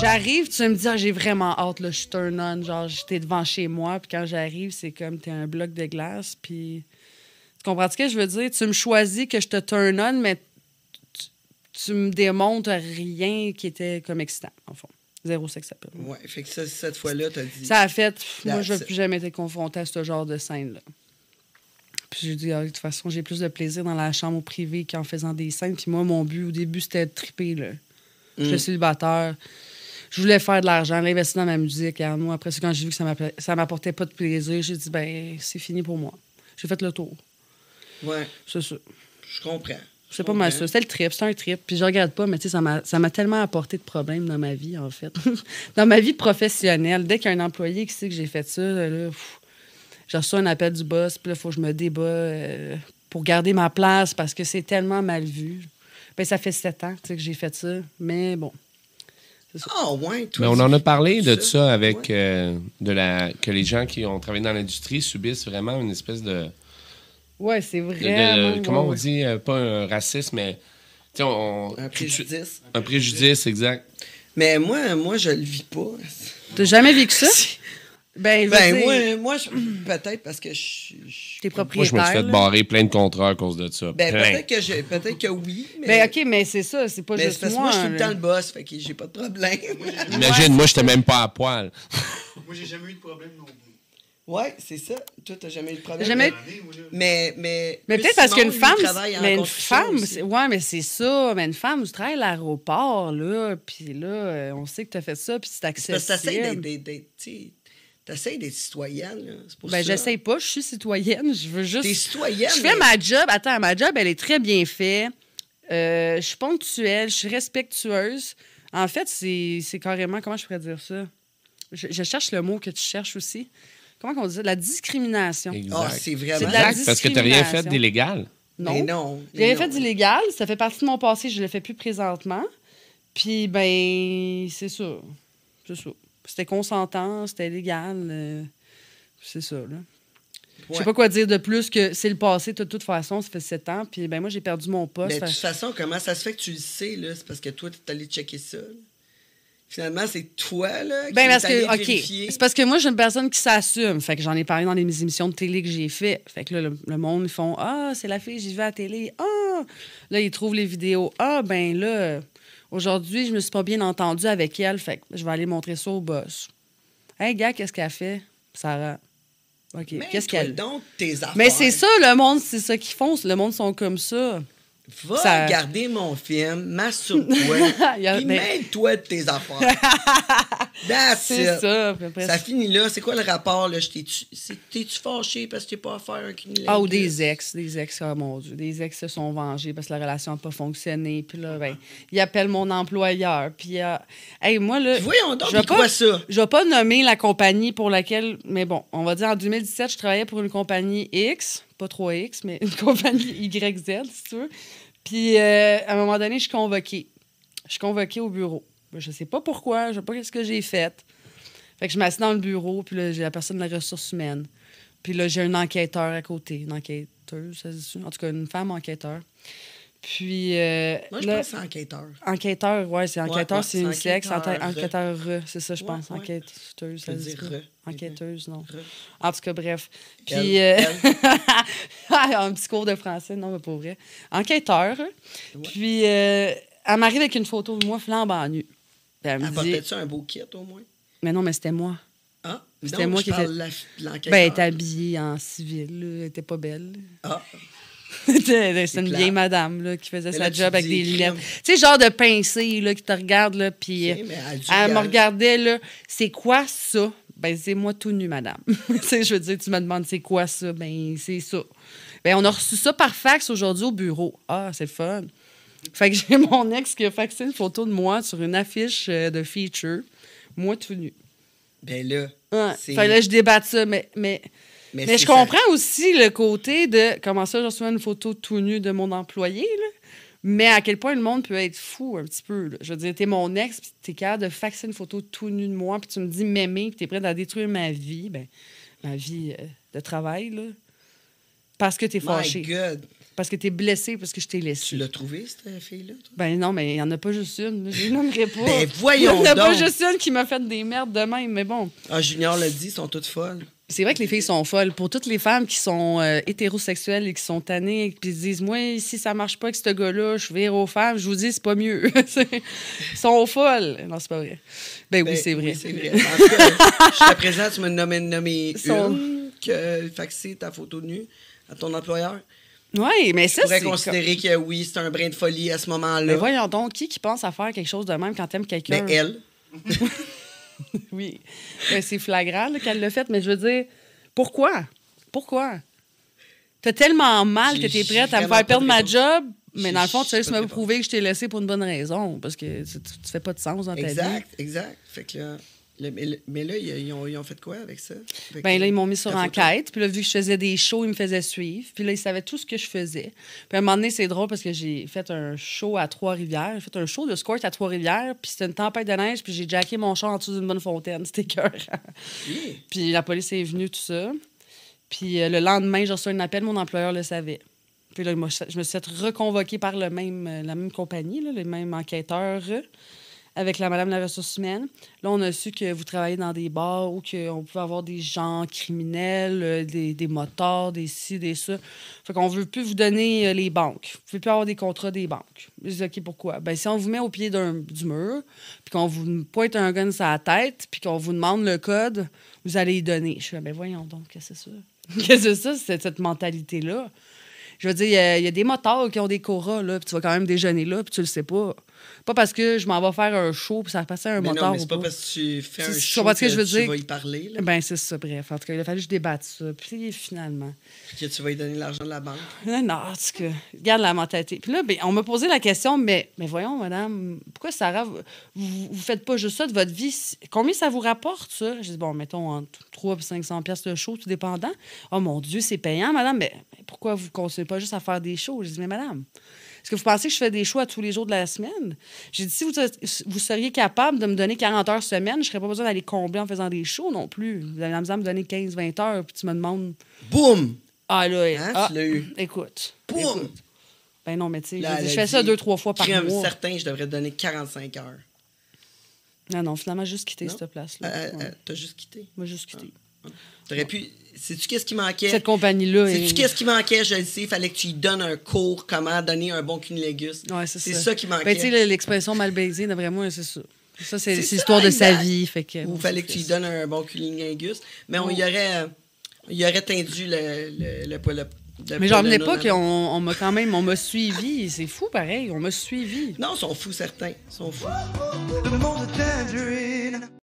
J'arrive, tu me dis « ah, j'ai vraiment hâte, là, je suis turn on, genre, j'étais devant chez moi, puis quand j'arrive, c'est comme, t'es un bloc de glace, puis. Tu comprends ce que je veux dire? Tu me choisis que je te turn on, mais tu, me démontres rien qui était comme excitant, en fond. Zéro sexe sex appeal. Ouais, fait que cette fois-là, t'as dit. Ça a fait, moi, je n'ai plus jamais été confronté à ce genre de scène-là. Puis j'ai dit, ah, de toute façon, j'ai plus de plaisir dans la chambre privée privé qu'en faisant des scènes. Puis moi, mon but au début, c'était de triper, là. Je suis mm. célibataire je voulais faire de l'argent, l'investir dans ma musique. Hein. moi, après quand j'ai vu que ça m'apportait pas de plaisir, j'ai dit, ben c'est fini pour moi. J'ai fait le tour. Ouais. C'est ça. Je comprends. C'est pas mal ça. C'est le trip, c'est un trip. Puis je regarde pas, mais tu sais, ça m'a tellement apporté de problèmes dans ma vie, en fait. dans ma vie professionnelle, dès qu'il y a un employé qui sait que j'ai fait ça, je reçois un appel du boss, puis là, il faut que je me débat euh, pour garder ma place parce que c'est tellement mal vu. Bien, ça fait sept ans que j'ai fait ça, mais bon, ah, mais on en a parlé de ça avec euh, de la que les gens qui ont travaillé dans l'industrie subissent vraiment une espèce de. Ouais, c'est vrai. comment on dit euh, Pas un racisme, mais. un préjudice. Un préjudice, exact. Mais moi, moi je le vis pas. Tu T'as jamais vécu ça? Ben, ben moi, moi peut-être parce que je, T'es propriétaire. Moi, je me suis fait barrer plein de contrats à cause de ça. Ben, peut-être que, j'ai peut que oui. Mais... Ben, OK, mais c'est ça, c'est pas juste parce moi. Moi, je suis tout le temps le boss, fait que j'ai pas de problème. Imagine, moi, j'étais même pas à poil. moi, j'ai jamais eu de problème non plus. Ouais, c'est ça. Toi, t'as jamais eu de problème. Jamais... Mais, mais, mais peut-être parce qu'une femme. Mais une femme. Ouais, mais c'est ça. Mais une femme, tu travailles à l'aéroport, là. Puis là, on sait que t'as fait ça, puis c'est accessible. Parce T'essayes d'être citoyenne, là. C'est pour ben, j'essaye pas. Je suis citoyenne. Je veux juste. T'es citoyenne. Je fais ma job. Attends, ma job, elle est très bien faite. Euh, je suis ponctuelle. Je suis respectueuse. En fait, c'est, c'est carrément. Comment je pourrais dire ça? Je, cherche le mot que tu cherches aussi. Comment on dit? ça? La discrimination. Ah, c'est vraiment. C'est la discrimination. parce que t'as rien fait d'illégal. Non. Mais non. J'ai rien fait d'illégal. Ça fait partie de mon passé. Je ne le fais plus présentement. Puis, ben, c'est ça. C'est ça. C'était consentant, c'était légal. Euh, c'est ça, là. Je sais pas quoi dire de plus que c'est le passé de toute façon, ça fait sept ans, puis ben moi j'ai perdu mon poste. de toute façon, comment ça se fait que tu le sais, là? C'est parce que toi, tu es allé checker ça. Finalement, c'est toi, là, qui ben, parce C'est parce que moi, j'ai une personne qui s'assume. Fait que j'en ai parlé dans les émissions de télé que j'ai fait. Fait que là, le, monde, ils font Ah, c'est la fille, j'y vais à la télé. Ah! Là, ils trouvent les vidéos. Ah, ben là, Aujourd'hui, je me suis pas bien entendue avec elle, fait que je vais aller montrer ça au boss. Hey, gars, qu'est-ce qu'elle fait? Sarah. OK. Qu'est-ce qu'elle. Mais c'est ça, le monde, c'est ça qu'ils font. Le monde sont comme ça. Va regarder mon film, ma toi puis mêle-toi de tes affaires. c'est ça. Ça finit là. C'est quoi le rapport? Là? T'es-tu fâché parce que t'es pas à un Ah, ou des ex. Des ex, oh mon Dieu. Des ex se sont vengés parce que la relation n'a pas fonctionné. Puis là, ben, ils appellent mon employeur. Puis, euh, hey, moi, là... Voyons donc, je vais pas, ça? Je vais pas nommer la compagnie pour laquelle... Mais bon, on va dire en 2017, je travaillais pour une compagnie X pas 3X, mais une compagnie YZ, si tu veux. Puis euh, à un moment donné, je suis convoquée. Je suis convoquée au bureau. Ben, je sais pas pourquoi, je sais pas ce que j'ai fait. Fait que je m'assieds dans le bureau, puis là, j'ai la personne de la ressource humaine. Puis là, j'ai un enquêteur à côté, une enquêteuse, en tout cas, une femme enquêteur. Puis. Euh, Moi, je pense que c'est enquêteur. Enquêteur, ouais, c'est enquêteur, c'est une sexe. Enquêteur, c'est ça, je pense. Enquêteuse, ça dit. Enquêteuse, non. En tout cas, bref. Puis. Euh, un petit cours de français, non, mais pour vrai. Enquêteur. Puis, euh, elle m'arrive avec une photo de moi flambant nue. elle me dit. tu un beau kit, au moins? Mais non, mais c'était moi. Ah, c'était moi qui étais. Ben, elle était habillée en civil, elle était pas belle. Ah. c'est une vieille madame qui faisait sa job avec des lunettes. Tu sais, genre de pincée là, qui te regarde, là, puis euh, elle, me regardait, là, c'est quoi ça? Ben, c'est moi tout nu, madame. tu je veux dire, tu me demandes c'est quoi ça? Ben, c'est ça. Ben, on a reçu ça par fax aujourd'hui au bureau. Ah, c'est fun. Fait que j'ai mon ex qui a faxé une photo de moi sur une affiche euh, de feature. Moi tout nu. Ben là. Ouais. Fait là, je débatte ça, mais mais, je comprends aussi le côté de comment ça, je reçois une photo tout nue de mon employé, Mais à quel point le monde peut être fou un petit peu. Je veux dire, t'es mon ex, puis t'es capable de faxer une photo tout nue de moi, puis tu me dis mémé, puis t'es prêt à détruire ma vie, ben, ma vie euh, de travail, Parce que t'es fâché. Parce que t'es blessé, parce que je t'ai laissé. Tu l'as trouvé, cette fille-là? Ben non, mais il n'y en a pas juste une. Je pas. Ben voyons Il n'y en a pas juste une qui m'a fait des merdes de même, mais bon. Ah, Junior l'a dit, ils sont toutes folles. C'est vrai que les filles sont folles. Pour toutes les femmes qui sont euh, hétérosexuelles et qui sont tannées, qui se disent Moi, si ça marche pas avec ce gars-là, je vire aux femmes, je vous dis, c'est pas mieux. Ils sont folles. Non, c'est pas vrai. Ben, oui, ben c'est vrai. Je c'est vrai. Jusqu'à présent, tu me nommais, nommé sont... une que faxé ta photo nue à ton employeur. Oui, mais ça, c'est. pourrais considérer que oui, c'est un brin de folie à ce moment-là. Mais voyons donc, qui, qui pense à faire quelque chose de même quand t'aimes quelqu'un? Ben, elle. oui, c'est flagrant qu'elle l'a fait, mais je veux dire, pourquoi? Pourquoi? T'as tellement mal que t'es prête à me faire perdre ma job, mais dans le fond, tu sais, juste me prouvé que je t'ai laissé pour une bonne raison, parce que tu, tu, fais pas de sens dans ta vie. Exact, exact. Fait que là mais, là, ils ont, fait quoi avec ça? ben là, ils m'ont mis sur enquête. Puis là, vu que je faisais des shows, ils me faisaient suivre. Puis là, ils savaient tout ce que je faisais. Puis à un moment donné, c'est drôle parce que j'ai fait un show à Trois-Rivières. J'ai fait un show de squirt à Trois-Rivières. Puis c'était une tempête de neige. Puis j'ai jacké mon chat en dessous d'une bonne fontaine. C'était cœur. Puis la police est venue, tout ça. Puis euh, le lendemain, j'ai reçu un appel. Mon employeur le savait. Puis là, je me suis fait reconvoquer par le même, euh, la même compagnie, le les mêmes enquêteurs avec la Madame la Ressource humaine. Là, on a su que vous travaillez dans des bars où on pouvait avoir des gens criminels, euh, des, des motards, des ci, des ça. Fait qu'on veut plus vous donner euh, les banques. Vous pouvez plus avoir des contrats des banques. Je dis, OK, pourquoi? Ben, si on vous met au pied d'un, du mur, puis qu'on vous pointe un gun sur la tête, puis qu'on vous demande le code, vous allez y donner. Je suis là, ben, voyons donc, qu'est-ce que c'est ça? qu'est-ce que c'est ça, cette, mentalité-là? Je veux dire, il y, a des motards qui ont des coras, là, puis tu vas quand même déjeuner là, puis tu le sais pas. Pas parce que je m'en vais faire un show puis ça va passer un mais moteur. Non, mais c'est pas parce que tu fais un show que, que, je veux tu dire... vas y parler. Ben, c'est ça, bref. En tout cas, il a fallu que je débatte ça. Puis finalement. que tu vas y donner l'argent de la banque. Non, en tout cas, garde la mentalité. Puis là, ben, on m'a posé la question, mais, mais voyons, madame, pourquoi Sarah, vous, vous, faites pas juste ça de votre vie? Combien ça vous rapporte, ça? J'ai dit, bon, mettons, entre 300 et 500 pièces de show, tout dépendant. Oh mon Dieu, c'est payant, madame. Mais pourquoi vous ne continuez pas juste à faire des shows? J'ai dit, mais madame, est-ce que vous pensez que je fais des choix tous les jours de la semaine? J'ai dit, si vous, seriez capable de me donner 40 heures semaine, je serais pas besoin d'aller combler en faisant des shows non plus. Vous avez la me donner 15-20 heures, puis tu me demandes. Boum! Ah là, hein, ah, Écoute. Boum! Ben non, mais tu sais, je fais ça deux, trois fois par mois. certain, je devrais donner 45 heures. Non, non, finalement, juste quitter cette place-là. Euh, euh, t'as juste quitté. Moi, juste quitté. Ah. T'aurais pu. Sais-tu qu'est-ce qui manquait? Cette compagnie-là. Sais-tu qu'est-ce qui manquait? Je le sais, il fallait que tu lui donnes un cours comment donner un bon cunilégus. Ouais, c'est ça. qui manquait. Ben, tu sais, l'expression mal baisée, vraiment c'est ça. Ça, c'est l'histoire de sa vie. Fait que, fallait que tu lui donnes un bon cunilingus. Mais on y aurait, euh, y aurait tendu le, le, le, mais j'en venais pas qu'on on, m'a quand même on m'a suivi. C'est fou pareil, on m'a suivi. Non, ils sont fous certains. Ils sont fous.